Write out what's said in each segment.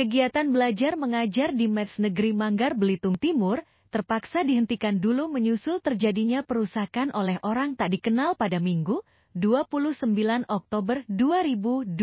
Kegiatan belajar mengajar di METS Negeri Manggar Belitung Timur terpaksa dihentikan dulu menyusul terjadinya perusakan oleh orang tak dikenal pada Minggu, 29 Oktober 2023.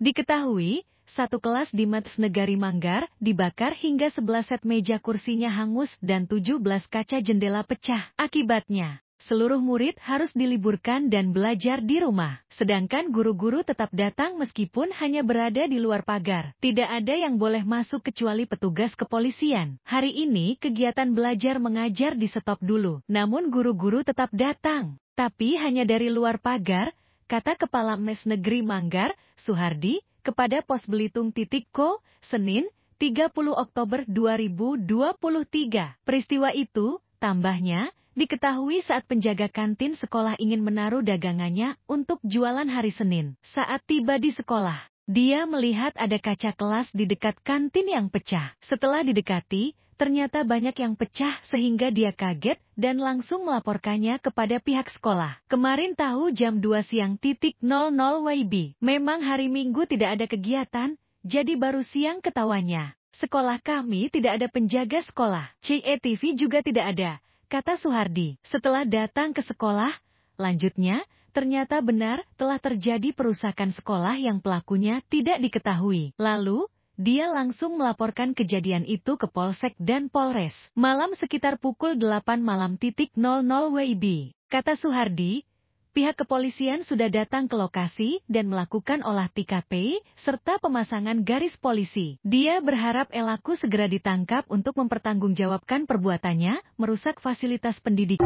Diketahui, satu kelas di Mets Negeri Manggar dibakar hingga 11 set meja kursinya hangus dan 17 kaca jendela pecah. Akibatnya, Seluruh murid harus diliburkan dan belajar di rumah, sedangkan guru-guru tetap datang meskipun hanya berada di luar pagar. Tidak ada yang boleh masuk kecuali petugas kepolisian. Hari ini kegiatan belajar mengajar di stop dulu, namun guru-guru tetap datang. Tapi hanya dari luar pagar, kata Kepala Mes Negeri Manggar, Suhardi, kepada Pos Belitung titik ko, Senin, 30 Oktober 2023. Peristiwa itu, tambahnya, Diketahui saat penjaga kantin sekolah ingin menaruh dagangannya untuk jualan hari Senin. Saat tiba di sekolah, dia melihat ada kaca kelas di dekat kantin yang pecah. Setelah didekati, ternyata banyak yang pecah sehingga dia kaget dan langsung melaporkannya kepada pihak sekolah. Kemarin tahu jam 2 siang titik 00 WIB. Memang hari Minggu tidak ada kegiatan, jadi baru siang ketawanya. Sekolah kami tidak ada penjaga sekolah. CETV juga tidak ada kata Suhardi. Setelah datang ke sekolah, lanjutnya, ternyata benar telah terjadi perusakan sekolah yang pelakunya tidak diketahui. Lalu, dia langsung melaporkan kejadian itu ke Polsek dan Polres. Malam sekitar pukul 8 malam titik 00 WIB. Kata Suhardi, pihak kepolisian sudah datang ke lokasi dan melakukan olah TKP serta pemasangan garis polisi. Dia berharap Elaku segera ditangkap untuk mempertanggungjawabkan perbuatannya merusak fasilitas pendidikan.